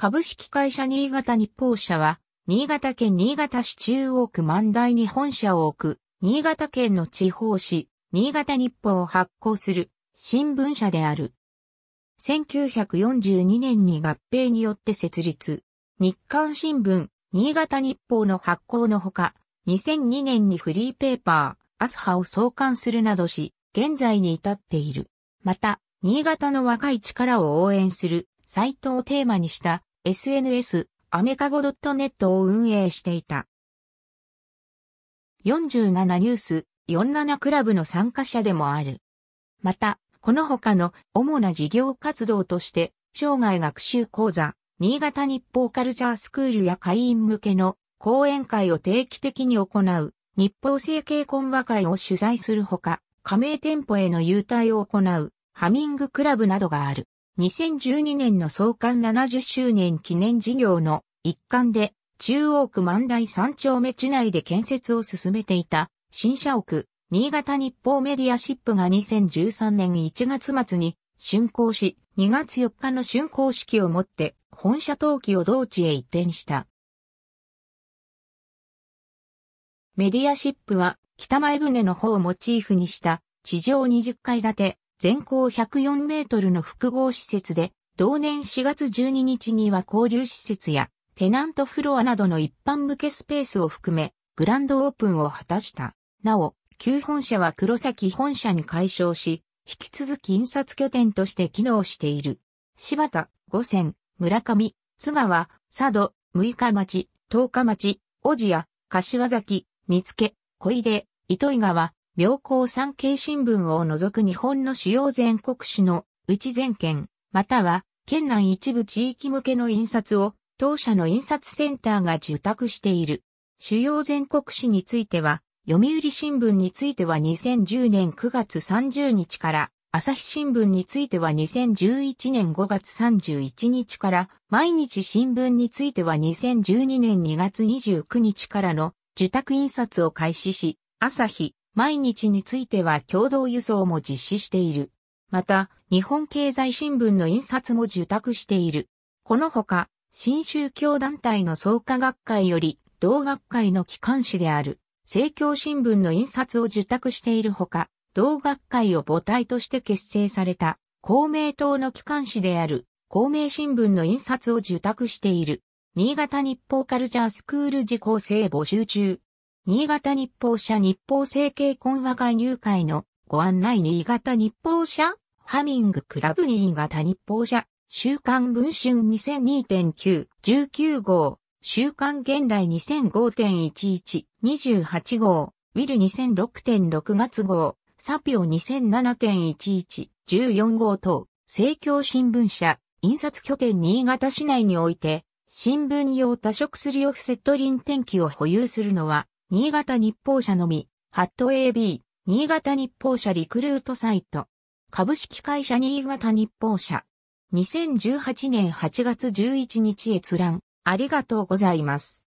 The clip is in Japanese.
株式会社新潟日報社は、新潟県新潟市中央区万代に本社を置く、新潟県の地方紙、新潟日報を発行する、新聞社である。1942年に合併によって設立。日刊新聞、新潟日報の発行のほか、2002年にフリーペーパー、アスハを創刊するなどし、現在に至っている。また、新潟の若い力を応援する、サイトをテーマにした SNS、アメカゴ .net を運営していた。47ニュース、47クラブの参加者でもある。また、この他の主な事業活動として、生涯学習講座、新潟日報カルチャースクールや会員向けの講演会を定期的に行う、日報成形懇話会を主催するほか、加盟店舗への優待を行う、ハミングクラブなどがある。2012年の創刊70周年記念事業の一環で、中央区万代三丁目地内で建設を進めていた、新社屋、新潟日報メディアシップが2013年1月末に竣工し、2月4日の竣工式をもって本社登記を同地へ移転した。メディアシップは北前船の方をモチーフにした地上20階建て全高104メートルの複合施設で、同年4月12日には交流施設やテナントフロアなどの一般向けスペースを含め、グランドオープンを果たした。なお、旧本社は黒崎本社に解消し、引き続き印刷拠点として機能している。柴田、五泉、村上、津川、佐渡、六日町、十日町、小路屋、柏崎、三附、小出、糸井川、妙高産経新聞を除く日本の主要全国紙のうち全県、または県内一部地域向けの印刷を当社の印刷センターが受託している。主要全国紙については、読売新聞については2010年9月30日から、朝日新聞については2011年5月31日から、毎日新聞については2012年2月29日からの受託印刷を開始し、朝日、毎日については共同輸送も実施している。また、日本経済新聞の印刷も受託している。このほか、新宗教団体の創価学会より、同学会の機関誌である、政教新聞の印刷を受託しているほか、同学会を母体として結成された、公明党の機関誌である、公明新聞の印刷を受託している。新潟日報カルチャースクール受講生募集中。新潟日報社日報政経懇話会入会のご案内新潟日報社ハミングクラブ新潟日報社週刊文春2002.9 19号週刊現代2005.11 28号ウィル2006.6月号サピオ2007.11 14号等政教新聞社印刷拠点新潟市内において新聞用多色するオフセット輪転機を保有するのは新潟日報社のみ、ハット AB、新潟日報社リクルートサイト。株式会社新潟日報社。2018年8月11日閲覧。ありがとうございます。